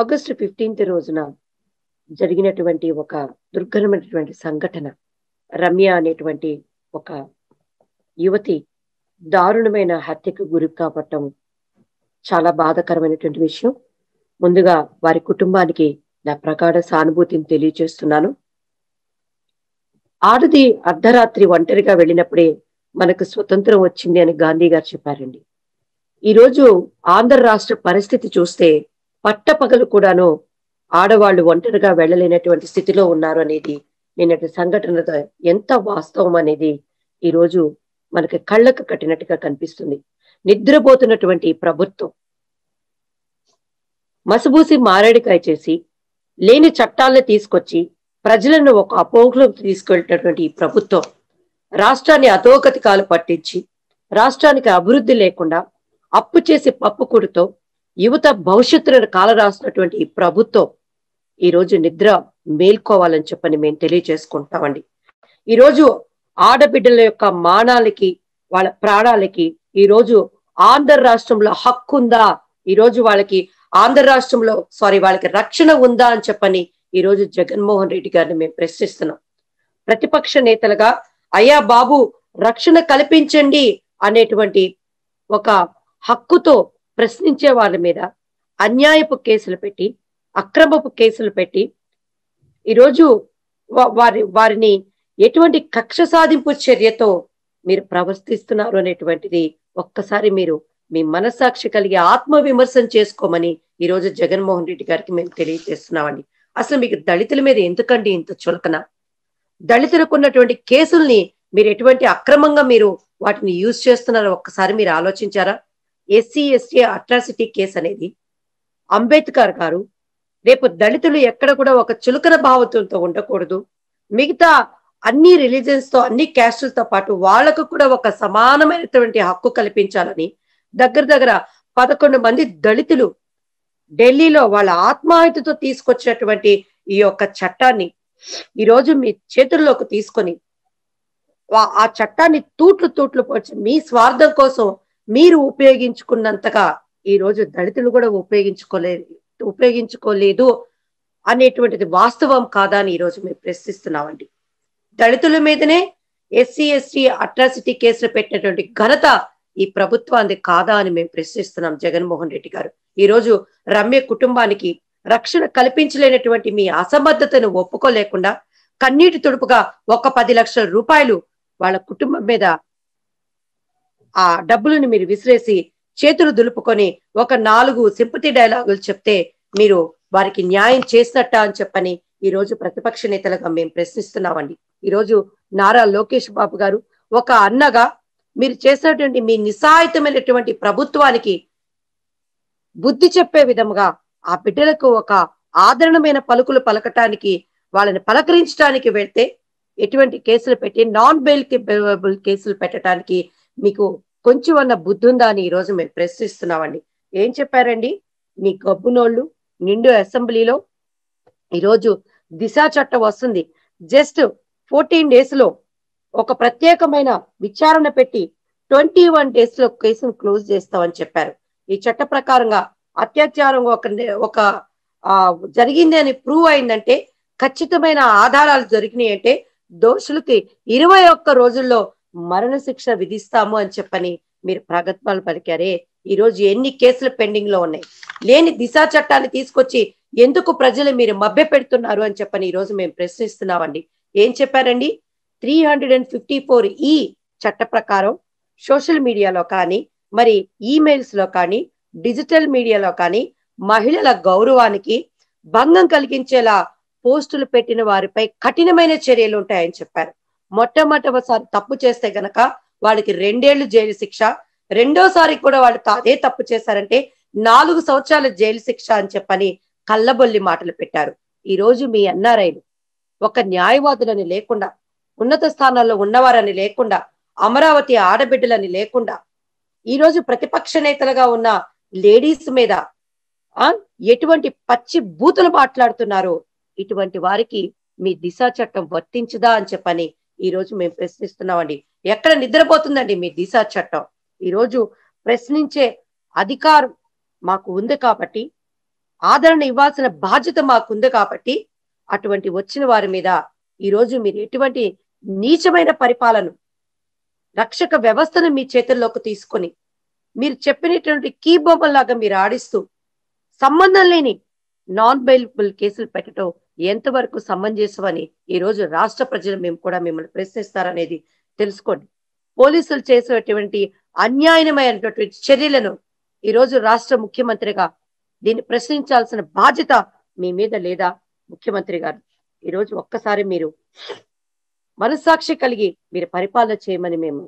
August fifteenth రోజున జరిగినటువంటి ఒక దుర్ఘరమైనటువంటి సంఘటన రమ్య అనేటువంటి ఒక యువతి దారుణమైన హత్యకు గురి కావటం చాలా బాధాకరమైనటువంటి విషయం ముందుగా వారి కుటుంబానికి నా ప్రగాఢ సానుభూతిని తెలియజేస్తున్నాను ఆడది అర్ధరాత్రి ఒంటరిగా వెళ్ళినప్పుడే మనకు స్వతంత్రం వచ్చింది అని గాంధీ గారు చెప్పారండి ఈరోజు ఆంధ్ర రాష్ట్ర పరిస్థితి చూస్తే పట్టపగలు కూడాను ఆడవాళ్ళు ఒంటరిగా వెళ్ళలేనటువంటి స్థితిలో ఉన్నారు అనేది నిన్నటి సంఘటనతో ఎంత వాస్తవం అనేది ఈరోజు మనకి కళ్ళకు కట్టినట్టుగా కనిపిస్తుంది నిద్రపోతున్నటువంటి ప్రభుత్వం మసబూసి మారేడికాయ చేసి లేని చట్టాలను తీసుకొచ్చి ప్రజలను ఒక అపోహలోకి తీసుకెళ్ళినటువంటి ఈ ప్రభుత్వం రాష్ట్రాన్ని అధోగతికాలు పట్టించి రాష్ట్రానికి అభివృద్ధి లేకుండా అప్పు చేసి పప్పుకుడితో యువత భవిష్యత్తులను రాసినటువంటి ఈ ప్రభుత్వం ఈ రోజు నిద్ర మేల్కోవాలని చెప్పని మేము తెలియజేసుకుంటామండి ఈరోజు ఆడబిడ్డల యొక్క మానాలకి వాళ్ళ ప్రాణాలకి ఈరోజు ఆంధ్ర రాష్ట్రంలో హక్కు ఉందా ఈరోజు వాళ్ళకి ఆంధ్ర రాష్ట్రంలో సారీ వాళ్ళకి రక్షణ ఉందా అని చెప్పని ఈరోజు జగన్మోహన్ రెడ్డి గారిని మేము ప్రశ్నిస్తున్నాం ప్రతిపక్ష నేతలుగా అయ్యా బాబు రక్షణ కల్పించండి అనేటువంటి ఒక హక్కుతో ప్రశ్నించే వాళ్ళ మీద అన్యాయపు కేసులు పెట్టి అక్రమపు కేసులు పెట్టి ఈరోజు వారి వారిని ఎటువంటి కక్ష సాధింపు చర్యతో మీరు ప్రవర్తిస్తున్నారు అనేటువంటిది ఒక్కసారి మీరు మీ మనస్సాక్షి కలిగి ఆత్మ చేసుకోమని ఈరోజు జగన్మోహన్ రెడ్డి గారికి మేము తెలియజేస్తున్నామండి అసలు మీకు దళితుల మీద ఎందుకండి ఇంత చులకన దళితులకు ఉన్నటువంటి కేసుల్ని మీరు ఎటువంటి అక్రమంగా మీరు వాటిని యూజ్ చేస్తున్నారో ఒక్కసారి మీరు ఆలోచించారా ఎస్సీ ఎస్టీ అట్రాసిటీ కేసు అనేది అంబేద్కర్ గారు రేపు దళితులు ఎక్కడ కూడా ఒక చులకన భావతులతో ఉండకూడదు మిగతా అన్ని రిలీజన్స్ తో అన్ని క్యాస్టులతో పాటు వాళ్లకు కూడా ఒక సమానమైనటువంటి హక్కు కల్పించాలని దగ్గర దగ్గర పదకొండు మంది దళితులు ఢిల్లీలో వాళ్ళ ఆత్మాహితతో తీసుకొచ్చినటువంటి ఈ యొక్క చట్టాన్ని ఈరోజు మీ చేతుల్లోకి తీసుకొని ఆ చట్టాన్ని తూట్లు తూట్లు పోచి మీ స్వార్థం కోసం మీరు ఉపయోగించుకున్నంతగా ఈ రోజు దళితులు కూడా ఉపయోగించుకోలే ఉపయోగించుకోలేదు అనేటువంటిది వాస్తవం కాదా అని ఈరోజు మేము ప్రశ్నిస్తున్నామండి దళితుల మీదనే ఎస్సీ ఎస్టీ అట్రాసిటీ కేసులు పెట్టినటువంటి ఘనత ఈ ప్రభుత్వానికి కాదా అని మేము ప్రశ్నిస్తున్నాం జగన్మోహన్ రెడ్డి గారు ఈ రోజు రమ్య కుటుంబానికి రక్షణ కల్పించలేనటువంటి మీ అసమర్థతను ఒప్పుకోలేకుండా కన్నీటి తుడుపుగా ఒక పది లక్షల రూపాయలు వాళ్ళ కుటుంబం మీద ఆ డబ్బులను మీరు విసిరేసి చేతులు దులుపుకొని ఒక నాలుగు సింపతి డైలాగులు చెప్తే మీరు వారికి న్యాయం చేసినట్ట అని చెప్పని ఈ రోజు ప్రతిపక్ష నేతలుగా మేము ప్రశ్నిస్తున్నామండి ఈరోజు నారా లోకేష్ బాబు గారు ఒక అన్నగా మీరు చేసినటువంటి మీ నిస్సాయితమైనటువంటి ప్రభుత్వానికి బుద్ధి చెప్పే విధముగా ఆ బిడ్డలకు ఒక ఆదరణమైన పలుకులు పలకటానికి వాళ్ళని పలకరించడానికి వెళ్తే ఎటువంటి కేసులు పెట్టి నాన్ బెయిల్ కేసులు పెట్టడానికి మీకు కొంచెం అన్న బుద్ధి ఉందా అని రోజు మేము ప్రశ్నిస్తున్నామండి ఏం చెప్పారండి మీ గబ్బునోళ్ళు నిండు అసెంబ్లీలో ఈరోజు దిశ చట్టం వస్తుంది జస్ట్ ఫోర్టీన్ డేస్ లో ఒక ప్రత్యేకమైన విచారణ పెట్టి ట్వంటీ వన్ డేస్ లో కేసును క్లోజ్ చేస్తామని చెప్పారు ఈ చట్ట ప్రకారంగా అత్యాచారం ఒక ఒక జరిగింది అని ప్రూవ్ అయిందంటే ఖచ్చితమైన ఆధారాలు జరిగినాయి అంటే దోషులకి ఇరవై ఒక్క రోజుల్లో మరణశిక్ష విధిస్తాము అని చెప్పని మీరు ప్రగత్వాలు పలికారే ఈ రోజు ఎన్ని కేసులు పెండింగ్ లో ఉన్నాయి లేని దిశా చట్టాన్ని తీసుకొచ్చి ఎందుకు ప్రజలు మీరు మభ్య పెడుతున్నారు అని చెప్పని ఈ రోజు మేము ప్రశ్నిస్తున్నామండి ఏం చెప్పారండి three hundred and fifty four ఈ చట్ట ప్రకారం సోషల్ మీడియాలో కానీ మరి ఈమెయిల్స్ లో కానీ డిజిటల్ మీడియాలో కానీ మహిళల గౌరవానికి భంగం కలిగించేలా పోస్టులు పెట్టిన వారిపై కఠినమైన చర్యలు ఉంటాయని చెప్పారు మొట్టమొదటిసారి తప్పు చేస్తే గనక వాళ్ళకి రెండేళ్లు జైలు శిక్ష రెండోసారి కూడా వాళ్ళు అదే తప్పు చేశారంటే నాలుగు సంవత్సరాల జైలు శిక్ష అని చెప్పని కళ్ళబొల్లి మాటలు పెట్టారు ఈ రోజు మీ ఎన్ఆర్ఐలు ఒక న్యాయవాదులని లేకుండా ఉన్నత స్థానాల్లో ఉన్నవారని లేకుండా అమరావతి ఆడబిడ్డలని లేకుండా ఈ రోజు ప్రతిపక్ష నేతలుగా ఉన్న లేడీస్ మీద ఎటువంటి పచ్చి బూతులు మాట్లాడుతున్నారు ఇటువంటి వారికి మీ దిశా చట్టం వర్తించదా అని చెప్పని ఈ రోజు మేము ప్రశ్నిస్తున్నామండి ఎక్కడ నిద్రపోతుందండి మీ దిశా చట్టం ఈరోజు ప్రశ్నించే అధికారం మాకు ఉంది కాబట్టి ఆదరణ ఇవ్వాల్సిన బాధ్యత మాకుంది కాబట్టి అటువంటి వచ్చిన వారి మీద ఈరోజు మీరు ఎటువంటి నీచమైన పరిపాలన రక్షక వ్యవస్థను మీ చేతుల్లోకి తీసుకొని మీరు చెప్పినటువంటి కీ లాగా మీరు ఆడిస్తూ సంబంధం లేని నాన్ బెయిలబుల్ కేసులు పెట్టడం ఎంతవరకు సమంజసమని ఈ రోజు రాష్ట్ర ప్రజలు మేము కూడా మిమ్మల్ని ప్రశ్నిస్తారనేది తెలుసుకోండి పోలీసులు చేసేటువంటి అన్యాయమైనటువంటి చర్యలను ఈ రోజు రాష్ట్ర ముఖ్యమంత్రిగా దీన్ని ప్రశ్నించాల్సిన బాధ్యత మీ మీద లేదా ముఖ్యమంత్రి గారు ఈరోజు ఒక్కసారి మీరు మనస్సాక్షి కలిగి మీరు పరిపాలన చేయమని మేము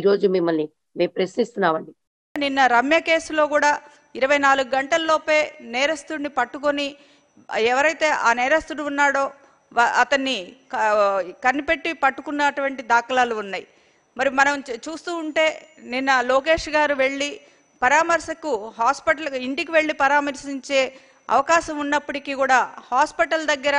ఈరోజు మిమ్మల్ని మేము ప్రశ్నిస్తున్నామండి నిన్న రమ్య కేసులో కూడా ఇరవై నాలుగు గంటల్లోపే నేరస్తుడిని పట్టుకొని ఎవరైతే ఆ నేరస్తుడు ఉన్నాడో అతన్ని కనిపెట్టి పట్టుకున్నటువంటి దాఖలాలు ఉన్నాయి మరి మనం చూస్తూ ఉంటే నిన్న లోకేష్ గారు వెళ్ళి పరామర్శకు హాస్పిటల్ ఇంటికి వెళ్ళి పరామర్శించే అవకాశం ఉన్నప్పటికీ కూడా హాస్పిటల్ దగ్గర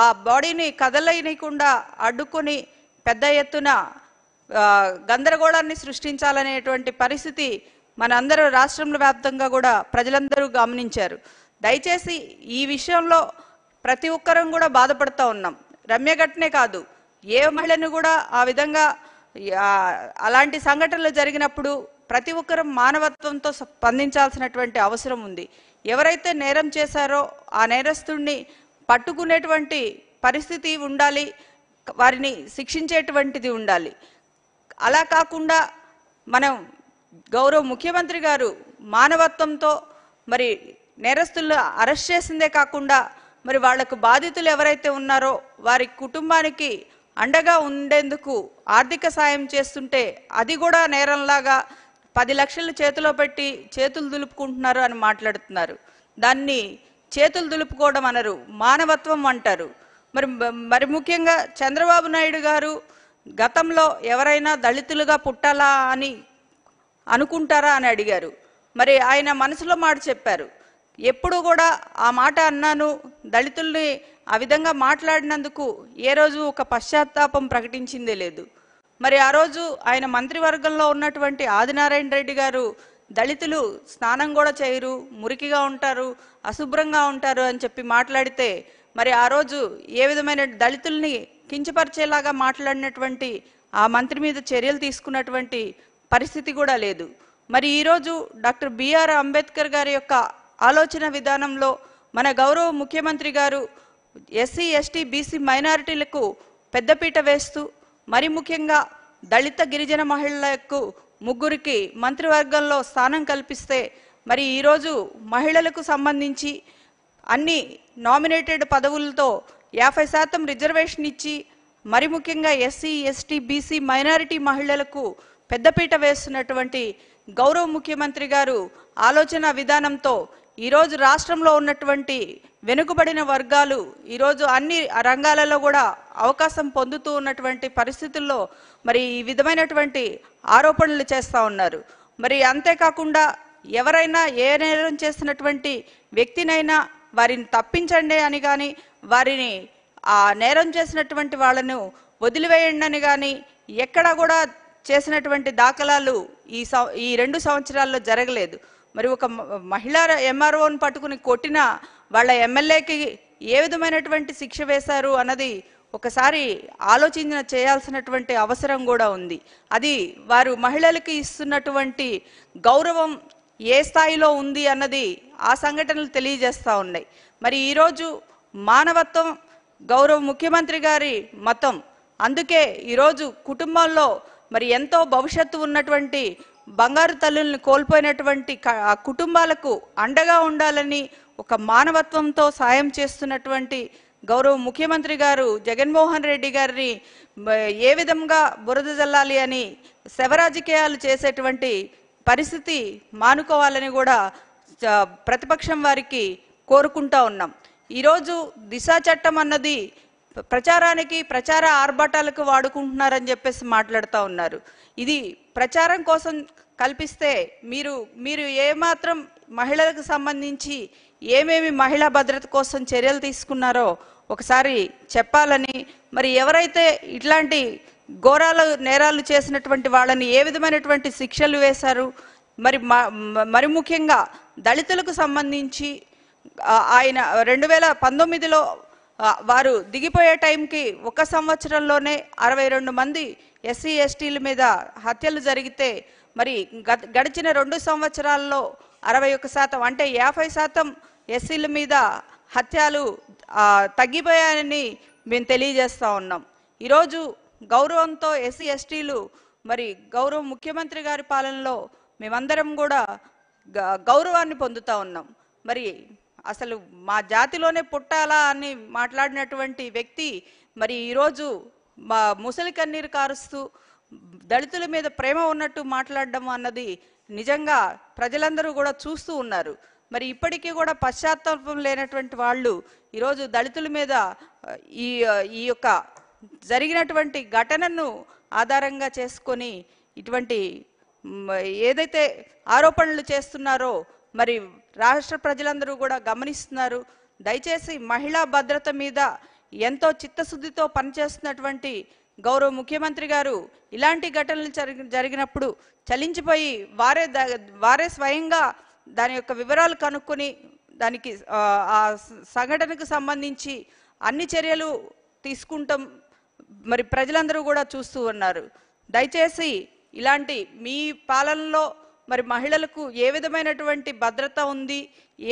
ఆ బాడీని కదలనియకుండా అడ్డుకొని పెద్ద ఎత్తున గందరగోళాన్ని సృష్టించాలనేటువంటి పరిస్థితి మనందరూ రాష్ట్రంలో వ్యాప్తంగా కూడా ప్రజలందరూ గమనించారు దయచేసి ఈ విషయంలో ప్రతి ఒక్కరం కూడా బాధపడుతూ ఉన్నాం రమ్య ఘటనే కాదు ఏ మహిళను కూడా ఆ విధంగా అలాంటి సంఘటనలు జరిగినప్పుడు ప్రతి ఒక్కరూ మానవత్వంతో స్పందించాల్సినటువంటి అవసరం ఉంది ఎవరైతే నేరం చేశారో ఆ నేరస్తుడిని పట్టుకునేటువంటి పరిస్థితి ఉండాలి వారిని శిక్షించేటువంటిది ఉండాలి అలా కాకుండా మనం గౌరవ ముఖ్యమంత్రి గారు మానవత్వంతో మరి నేరస్తులు అరెస్ట్ చేసిందే కాకుండా మరి వాళ్లకు బాధితులు ఎవరైతే ఉన్నారో వారి కుటుంబానికి అండగా ఉండేందుకు ఆర్థిక సాయం చేస్తుంటే అది కూడా నేరంలాగా పది లక్షలు చేతిలో పెట్టి చేతులు దులుపుకుంటున్నారు అని మాట్లాడుతున్నారు దాన్ని చేతులు దులుపుకోవడం అనరు మానవత్వం అంటారు మరి మరి ముఖ్యంగా చంద్రబాబు నాయుడు గారు గతంలో ఎవరైనా దళితులుగా పుట్టాలా అని అనుకుంటారా అని అడిగారు మరి ఆయన మనసులో మాట చెప్పారు ఎప్పుడు కూడా ఆ మాట అన్నాను దళితుల్ని ఆ విధంగా మాట్లాడినందుకు ఏ రోజు ఒక పశ్చాత్తాపం ప్రకటించిందే లేదు మరి ఆ రోజు ఆయన మంత్రివర్గంలో ఉన్నటువంటి ఆదినారాయణ రెడ్డి గారు దళితులు స్నానం కూడా చేయరు మురికిగా ఉంటారు అశుభ్రంగా ఉంటారు అని చెప్పి మాట్లాడితే మరి ఆ రోజు ఏ విధమైన దళితుల్ని కించపరిచేలాగా మాట్లాడినటువంటి ఆ మంత్రి మీద చర్యలు తీసుకున్నటువంటి పరిస్థితి కూడా లేదు మరి ఈరోజు డాక్టర్ బిఆర్ అంబేద్కర్ గారి యొక్క ఆలోచన విధానంలో మన గౌరవ ముఖ్యమంత్రి గారు ఎస్సీ ఎస్టీ బీసీ మైనారిటీలకు పెద్దపీట వేస్తూ మరి ముఖ్యంగా దళిత గిరిజన మహిళలకు ముగ్గురికి మంత్రివర్గంలో స్థానం కల్పిస్తే మరి ఈరోజు మహిళలకు సంబంధించి అన్ని నామినేటెడ్ పదవులతో యాభై శాతం రిజర్వేషన్ ఇచ్చి మరి ముఖ్యంగా ఎస్సీ ఎస్టీ బీసీ మైనారిటీ మహిళలకు పెద్దపీట వేస్తున్నటువంటి గౌరవ ముఖ్యమంత్రి గారు ఆలోచన విధానంతో ఈరోజు రాష్ట్రంలో ఉన్నటువంటి వెనుకబడిన వర్గాలు ఈరోజు అన్ని రంగాలలో కూడా అవకాశం పొందుతూ ఉన్నటువంటి పరిస్థితుల్లో మరి ఈ విధమైనటువంటి ఆరోపణలు చేస్తూ ఉన్నారు మరి అంతేకాకుండా ఎవరైనా ఏ నేరం చేసినటువంటి వ్యక్తినైనా వారిని తప్పించండి అని కానీ వారిని ఆ నేరం చేసినటువంటి వాళ్ళను వదిలివేయండి అని కానీ ఎక్కడా కూడా చేసినటువంటి దాఖలాలు ఈ ఈ రెండు సంవత్సరాల్లో జరగలేదు మరి ఒక మహిళ ఎంఆర్ఓను పట్టుకుని కొట్టిన వాళ్ళ ఎమ్మెల్యేకి ఏ విధమైనటువంటి శిక్ష వేశారు అన్నది ఒకసారి ఆలోచన చేయాల్సినటువంటి అవసరం కూడా ఉంది అది వారు మహిళలకి ఇస్తున్నటువంటి గౌరవం ఏ స్థాయిలో ఉంది అన్నది ఆ సంఘటనలు తెలియజేస్తూ ఉన్నాయి మరి ఈరోజు మానవత్వం గౌరవ ముఖ్యమంత్రి గారి మతం అందుకే ఈరోజు కుటుంబంలో మరి ఎంతో భవిష్యత్తు ఉన్నటువంటి బంగారు తల్లుల్ని కోల్పోయినటువంటి కుటుంబాలకు అండగా ఉండాలని ఒక మానవత్వంతో సాయం చేస్తున్నటువంటి గౌరవ ముఖ్యమంత్రి గారు జగన్మోహన్ రెడ్డి గారిని ఏ విధంగా బురద జల్లాలి అని శవరాజకీయాలు చేసేటువంటి పరిస్థితి మానుకోవాలని కూడా ప్రతిపక్షం వారికి కోరుకుంటా ఉన్నాం ఈరోజు దిశ చట్టం అన్నది ప్రచారానికి ప్రచార ఆర్భాటాలకు వాడుకుంటున్నారని చెప్పేసి మాట్లాడుతూ ఉన్నారు ఇది ప్రచారం కోసం కల్పిస్తే మీరు మీరు ఏమాత్రం మహిళలకు సంబంధించి ఏమేమి మహిళా భద్రత కోసం చర్యలు తీసుకున్నారో ఒకసారి చెప్పాలని మరి ఎవరైతే ఇట్లాంటి ఘోరాలు నేరాలు చేసినటువంటి వాళ్ళని ఏ విధమైనటువంటి శిక్షలు వేశారు మరి మరి ముఖ్యంగా దళితులకు సంబంధించి ఆయన రెండు వేల పంతొమ్మిదిలో వారు దిగిపోయే టైంకి ఒక సంవత్సరంలోనే అరవై రెండు మంది ఎస్సీ ఎస్టీల మీద హత్యలు జరిగితే మరి గడిచిన రెండు సంవత్సరాల్లో అరవై ఒక శాతం అంటే యాభై శాతం ఎస్సీల మీద హత్యలు తగ్గిపోయాయని మేము తెలియజేస్తూ ఉన్నాం ఈరోజు గౌరవంతో ఎస్సీ ఎస్టీలు మరి గౌరవ ముఖ్యమంత్రి గారి పాలనలో మేమందరం కూడా గౌరవాన్ని పొందుతూ ఉన్నాం మరి అసలు మా జాతిలోనే పుట్టాలా అని మాట్లాడినటువంటి వ్యక్తి మరి ఈరోజు మా ముసలి కన్నీరు కారుస్తూ దళితుల మీద ప్రేమ ఉన్నట్టు మాట్లాడడం అన్నది నిజంగా ప్రజలందరూ కూడా చూస్తూ ఉన్నారు మరి ఇప్పటికీ కూడా పశ్చాత్తాపం లేనటువంటి వాళ్ళు ఈరోజు దళితుల మీద ఈ ఈ యొక్క జరిగినటువంటి ఘటనను ఆధారంగా చేసుకొని ఇటువంటి ఏదైతే ఆరోపణలు చేస్తున్నారో మరి రాష్ట్ర ప్రజలందరూ కూడా గమనిస్తున్నారు దయచేసి మహిళా భద్రత మీద ఎంతో చిత్తశుద్ధితో పనిచేస్తున్నటువంటి గౌరవ ముఖ్యమంత్రి గారు ఇలాంటి ఘటనలు జరిగినప్పుడు చలించిపోయి వారే వారే స్వయంగా దాని యొక్క వివరాలు కనుక్కొని దానికి ఆ సంఘటనకు సంబంధించి అన్ని చర్యలు తీసుకుంటాం మరి ప్రజలందరూ కూడా చూస్తూ ఉన్నారు దయచేసి ఇలాంటి మీ పాలనలో మరి మహిళలకు ఏ విధమైనటువంటి భద్రత ఉంది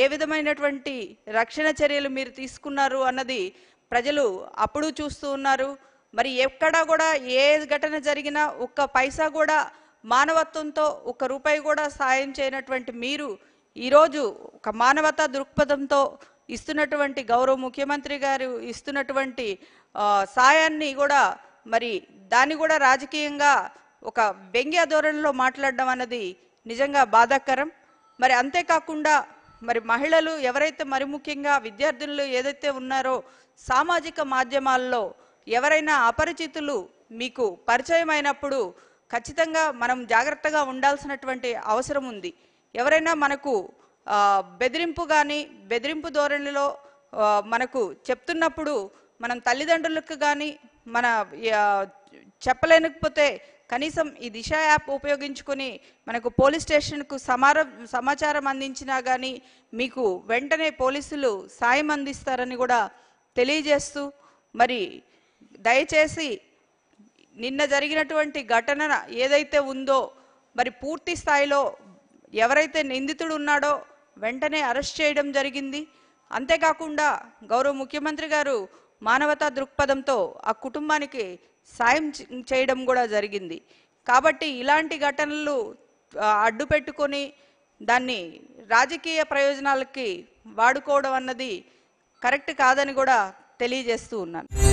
ఏ విధమైనటువంటి రక్షణ చర్యలు మీరు తీసుకున్నారు అన్నది ప్రజలు అప్పుడు చూస్తూ ఉన్నారు మరి ఎక్కడా కూడా ఏ ఘటన జరిగినా ఒక్క పైసా కూడా మానవత్వంతో ఒక్క రూపాయి కూడా సాయం చేయనటువంటి మీరు ఈరోజు ఒక మానవతా దృక్పథంతో ఇస్తున్నటువంటి గౌరవ ముఖ్యమంత్రి గారు ఇస్తున్నటువంటి సాయాన్ని కూడా మరి దాన్ని కూడా రాజకీయంగా ఒక వ్యంగ్య ధోరణిలో మాట్లాడడం అన్నది నిజంగా బాధాకరం మరి అంతేకాకుండా మరి మహిళలు ఎవరైతే మరి ముఖ్యంగా విద్యార్థినులు ఏదైతే ఉన్నారో సామాజిక మాధ్యమాల్లో ఎవరైనా అపరిచితులు మీకు పరిచయం అయినప్పుడు ఖచ్చితంగా మనం జాగ్రత్తగా ఉండాల్సినటువంటి అవసరం ఉంది ఎవరైనా మనకు బెదిరింపు కానీ బెదిరింపు ధోరణిలో మనకు చెప్తున్నప్పుడు మనం తల్లిదండ్రులకు కానీ మన చెప్పలేకపోతే కనీసం ఈ దిశ యాప్ ఉపయోగించుకొని మనకు పోలీస్ స్టేషన్కు సమార సమాచారం అందించినా కానీ మీకు వెంటనే పోలీసులు సాయం అందిస్తారని కూడా తెలియజేస్తూ మరి దయచేసి నిన్న జరిగినటువంటి ఘటన ఏదైతే ఉందో మరి పూర్తి స్థాయిలో ఎవరైతే నిందితుడు ఉన్నాడో వెంటనే అరెస్ట్ చేయడం జరిగింది అంతేకాకుండా గౌరవ ముఖ్యమంత్రి గారు మానవతా దృక్పథంతో ఆ కుటుంబానికి సాయం చేయడం కూడా జరిగింది కాబట్టి ఇలాంటి ఘటనలు అడ్డు పెట్టుకొని దాన్ని రాజకీయ ప్రయోజనాలకి వాడుకోవడం అన్నది కరెక్ట్ కాదని కూడా తెలియజేస్తూ ఉన్నాను